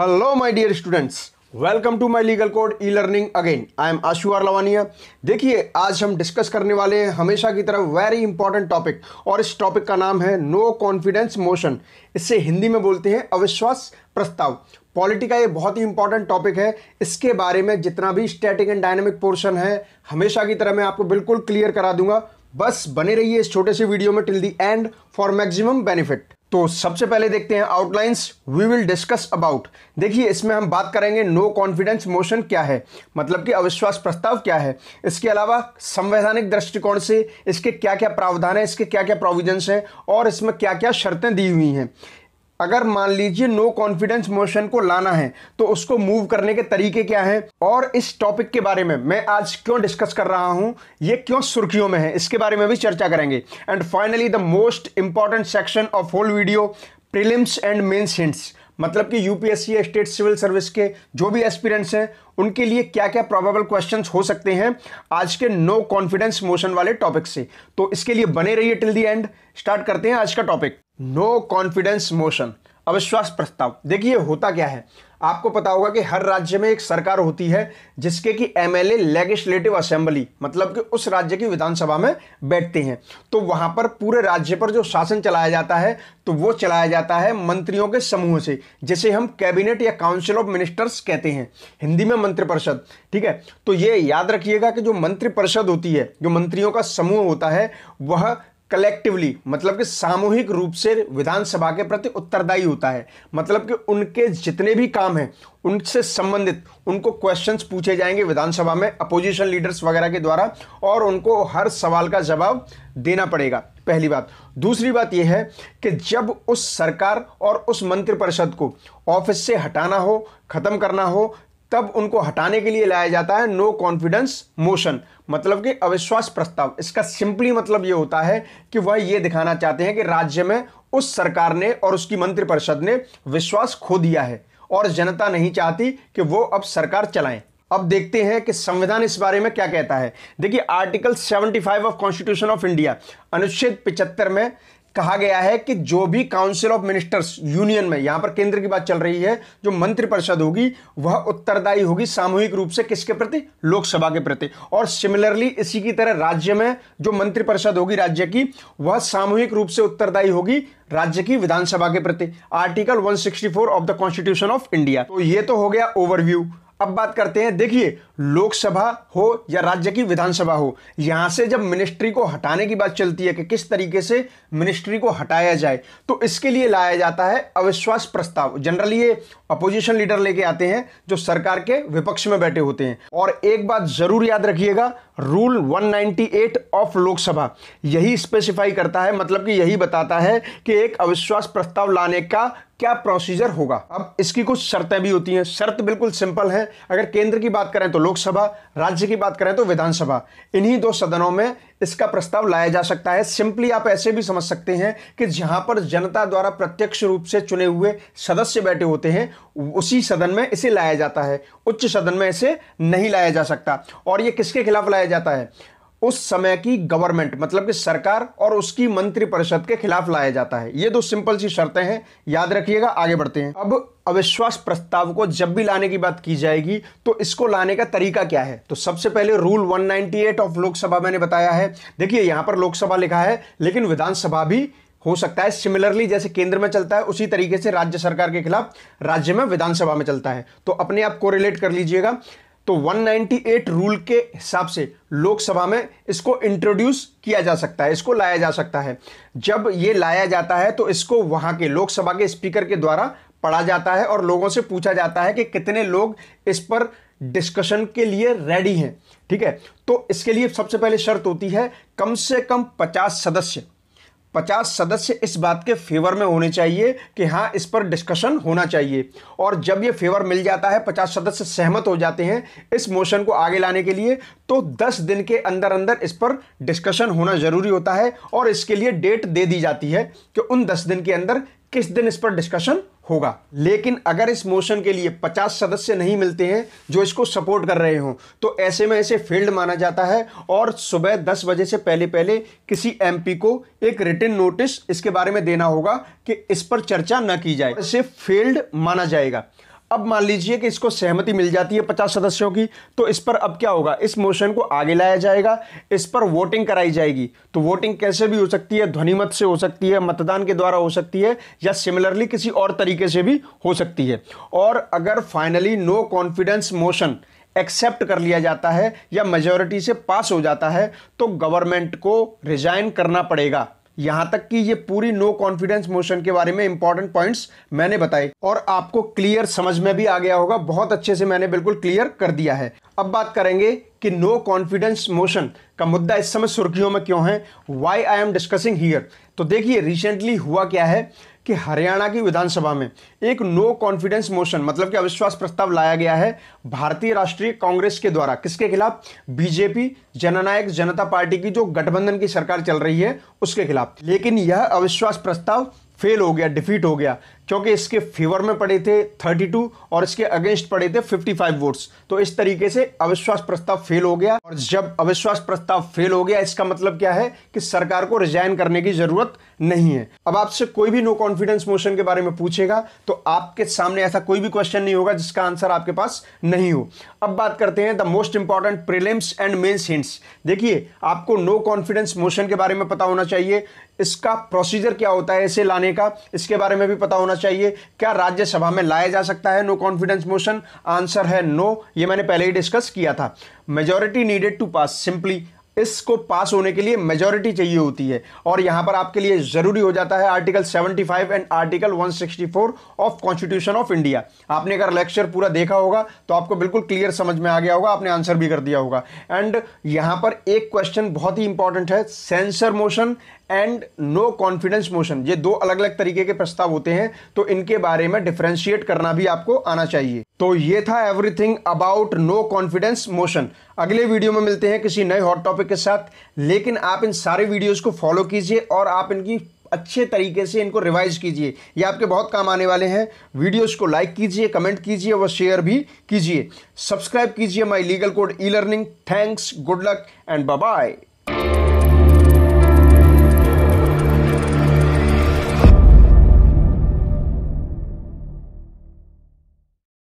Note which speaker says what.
Speaker 1: hello my dear students welcome to my legal code e learning again I am आशुआर लवानिया देखिए आज हम discuss करने वाले हैं हमेशा की तरह वेरी इंपॉर्टेंट टॉपिक और इस टॉपिक का नाम है नो कॉन्फिडेंस मोशन इससे हिंदी में बोलते हैं अविश्वास प्रस्ताव पॉलिटी का ये बहुत ही इंपॉर्टेंट टॉपिक है इसके बारे में जितना भी स्टैटिक एंड डायनेमिक पोर्शन है हमेशा की तरह मैं आपको बिल्कुल क्लियर करा दूंगा बस बने रहिए इस छोटे से वीडियो में till the end for maximum benefit तो सबसे पहले देखते हैं outlines we will discuss about देखिए इसमें हम बात करेंगे नो कॉन्फिडेंस मोशन क्या है मतलब कि अविश्वास प्रस्ताव क्या है इसके अलावा संवैधानिक दृष्टिकोण से इसके क्या क्या प्रावधान हैं इसके क्या क्या प्रोविजंस हैं और इसमें क्या क्या शर्तें दी हुई हैं अगर मान लीजिए नो कॉन्फिडेंस मोशन को लाना है तो उसको मूव करने के तरीके क्या हैं और इस टॉपिक के बारे में मैं आज क्यों डिस्कस कर रहा हूं ये क्यों सुर्खियों में है इसके बारे में भी चर्चा करेंगे and finally the most important section of whole video prelims and mains hints मतलब कि यूपीएससी या स्टेट सिविल सर्विस के जो भी एस्पिरेंट्स हैं उनके लिए क्या क्या प्रोबेबल क्वेश्चंस हो सकते हैं आज के नो कॉन्फिडेंस मोशन वाले टॉपिक से तो इसके लिए बने रहिए टिल दी एंड स्टार्ट करते हैं आज का टॉपिक नो कॉन्फिडेंस मोशन अविश्वास प्रस्ताव देखिए होता क्या है आपको पता होगा कि हर राज्य में एक सरकार होती है जिसके कि एमएलए लेजिस्लेटिव असेंबली मतलब कि उस राज्य की विधानसभा में बैठते हैं तो वहां पर पूरे राज्य पर जो शासन चलाया जाता है तो वो चलाया जाता है मंत्रियों के समूह से जिसे हम कैबिनेट या काउंसिल ऑफ मिनिस्टर्स कहते हैं हिंदी में मंत्रिपरिषद ठीक है तो ये याद रखिएगा कि जो मंत्रिपरिषद होती है जो मंत्रियों का समूह होता है वह कलेक्टिवली मतलब कि सामूहिक रूप से विधानसभा के प्रति उत्तरदायी होता है मतलब कि उनके जितने भी काम हैं उनसे संबंधित उनको क्वेश्चंस पूछे जाएंगे विधानसभा में अपोजिशन लीडर्स वगैरह के द्वारा और उनको हर सवाल का जवाब देना पड़ेगा पहली बात दूसरी बात यह है कि जब उस सरकार और उस मंत्रिपरिषद को ऑफिस से हटाना हो ख़त्म करना हो तब उनको हटाने के लिए लाया जाता है नो कॉन्फिडेंस मोशन मतलब कि अविश्वास प्रस्ताव इसका सिंपली मतलब ये होता है कि वह ये दिखाना चाहते हैं कि राज्य में उस सरकार ने और उसकी मंत्रिपरिषद ने विश्वास खो दिया है और जनता नहीं चाहती कि वो अब सरकार चलाएं अब देखते हैं कि संविधान इस बारे में क्या कहता है देखिए article 75 of constitution of India अनुच्छेद 75 में कहा गया है कि जो भी काउंसिल ऑफ मिनिस्टर्स यूनियन में यहां पर केंद्र की बात चल रही है जो मंत्रिपरिषद होगी वह उत्तरदायी होगी सामूहिक रूप से किसके प्रति लोकसभा के प्रति और सिमिलरली इसी की तरह राज्य में जो मंत्रिपरिषद होगी राज्य की वह सामूहिक रूप से उत्तरदायी होगी राज्य की विधानसभा के प्रति article 164 of the constitution of India तो ये तो हो गया ओवरव्यू अब बात करते हैं देखिए लोकसभा हो या राज्य की विधानसभा हो यहां से जब मिनिस्ट्री को हटाने की बात चलती है कि किस तरीके से मिनिस्ट्री को हटाया जाए तो इसके लिए लाया जाता है अविश्वास प्रस्ताव जनरली ये अपोजिशन लीडर लेके आते हैं जो सरकार के विपक्ष में बैठे होते हैं और एक बात जरूर याद रखिएगा रूल 198 ऑफ लोकसभा यही स्पेसिफाई करता है मतलब कि यही बताता है कि एक अविश्वास प्रस्ताव लाने का क्या प्रोसीजर होगा अब इसकी कुछ शर्तें भी होती हैं शर्त बिल्कुल सिंपल है अगर केंद्र की बात करें तो लोकसभा राज्य की बात करें तो विधानसभा इन्हीं दो सदनों में इसका प्रस्ताव लाया जा सकता है सिंपली आप ऐसे भी समझ सकते हैं कि जहां पर जनता द्वारा प्रत्यक्ष रूप से चुने हुए सदस्य बैठे होते हैं उसी सदन में इसे लाया जाता है उच्च सदन में इसे नहीं लाया जा सकता और ये किसके खिलाफ लाया जाता है उस समय की गवर्नमेंट मतलब कि सरकार और उसकी मंत्रिपरिषद के खिलाफ लाया जाता है ये दो सिंपल सी शर्तें हैं याद रखिएगा आगे बढ़ते हैं अब अविश्वास प्रस्ताव को जब भी लाने की बात की जाएगी तो इसको लाने का तरीका क्या है तो सबसे पहले रूल 198 ऑफ लोकसभा मैंने बताया है देखिए यहां पर लोकसभा लिखा है लेकिन विधानसभा भी हो सकता है सिमिलरली जैसे केंद्र में चलता है उसी तरीके से राज्य सरकार के खिलाफ राज्य में विधानसभा में चलता है तो अपने आप को रिलेट कर लीजिएगा तो 198 रूल के हिसाब से लोकसभा में इसको इंट्रोड्यूस किया जा सकता है इसको लाया जा सकता है जब ये लाया जाता है तो इसको वहां के लोकसभा के स्पीकर के द्वारा पढ़ा जाता है और लोगों से पूछा जाता है कि कितने लोग इस पर डिस्कशन के लिए रेडी हैं ठीक है तो इसके लिए सबसे पहले शर्त होती है कम से कम पचास सदस्य पचास सदस्य इस बात के फेवर में होने चाहिए कि हाँ इस पर डिस्कशन होना चाहिए और जब ये फेवर मिल जाता है पचास सदस्य सहमत हो जाते हैं इस मोशन को आगे लाने के लिए तो दस दिन के अंदर अंदर इस पर डिस्कशन होना ज़रूरी होता है और इसके लिए डेट दे दी जाती है कि उन दस दिन के अंदर किस दिन इस पर डिस्कशन होगा लेकिन अगर इस मोशन के लिए 50 सदस्य नहीं मिलते हैं जो इसको सपोर्ट कर रहे हों तो ऐसे में इसे फील्ड माना जाता है और सुबह 10 बजे से पहले पहले किसी एमपी को एक रिटर्न नोटिस इसके बारे में देना होगा कि इस पर चर्चा न की जाए इसे फील्ड माना जाएगा अब मान लीजिए कि इसको सहमति मिल जाती है पचास सदस्यों की तो इस पर अब क्या होगा इस मोशन को आगे लाया जाएगा इस पर वोटिंग कराई जाएगी तो वोटिंग कैसे भी हो सकती है ध्वनिमत से हो सकती है मतदान के द्वारा हो सकती है या सिमिलरली किसी और तरीके से भी हो सकती है और अगर finally no confidence motion accept कर लिया जाता है या मेजोरिटी से पास हो जाता है तो गवर्नमेंट को रिजाइन करना पड़ेगा यहां तक कि ये पूरी नो कॉन्फिडेंस मोशन के बारे में इंपॉर्टेंट पॉइंट्स मैंने बताए और आपको क्लियर समझ में भी आ गया होगा बहुत अच्छे से मैंने बिल्कुल क्लियर कर दिया है अब बात करेंगे कि नो कॉन्फिडेंस मोशन का मुद्दा इस समय सुर्खियों में क्यों है why I am discussing here तो देखिए रिसेंटली हुआ क्या है कि हरियाणा की विधानसभा में एक नो कॉन्फिडेंस मोशन मतलब कि अविश्वास प्रस्ताव लाया गया है भारतीय राष्ट्रीय कांग्रेस के द्वारा किसके खिलाफ बीजेपी जननायक जनता पार्टी की जो गठबंधन की सरकार चल रही है उसके खिलाफ लेकिन यह अविश्वास प्रस्ताव फेल हो गया डिफीट हो गया क्योंकि इसके फेवर में पड़े थे 32 और इसके अगेंस्ट पड़े थे 55 वोट्स तो इस तरीके से अविश्वास प्रस्ताव फेल हो गया और जब अविश्वास प्रस्ताव फेल हो गया इसका मतलब क्या है कि सरकार को रिजाइन करने की जरूरत नहीं है अब आपसे कोई भी नो कॉन्फिडेंस मोशन के बारे में पूछेगा तो आपके सामने ऐसा कोई भी क्वेश्चन नहीं होगा जिसका आंसर आपके पास नहीं हो अब बात करते हैं the most important prelims and mains hints देखिए आपको नो कॉन्फिडेंस मोशन के बारे में पता होना चाहिए इसका प्रोसीजर क्या होता है इसे लाने का इसके बारे में भी पता होना होना चाहिए क्या राज्यसभा में लाया जा सकता है नो कॉन्फिडेंस मोशन आंसर है नो ये मैंने पहले ही डिस्कस किया था majority needed to pass simply इसको पास होने के लिए मेजोरिटी चाहिए होती है और यहां पर आपके लिए जरूरी हो जाता है article 75 and article 164 of constitution of India आपने अगर लेक्चर पूरा देखा होगा तो आपको बिल्कुल क्लियर समझ में आ गया होगा आपने आंसर भी कर दिया होगा एंड यहां पर एक क्वेश्चन बहुत ही इंपॉर्टेंट है censure motion and no confidence motion ये दो अलग अलग तरीके के प्रस्ताव होते हैं तो इनके बारे में डिफ्रेंशिएट करना भी आपको आना चाहिए तो ये था everything about no confidence motion अगले वीडियो में मिलते हैं किसी नए हॉट टॉपिक के साथ लेकिन आप इन सारे वीडियोज़ को फॉलो कीजिए और आप इनकी अच्छे तरीके से इनको रिवाइज कीजिए ये आपके बहुत काम आने वाले हैं वीडियोस को लाइक कीजिए कमेंट कीजिए और शेयर भी कीजिए सब्सक्राइब कीजिए my legal code e learning thanks good luck and bye bye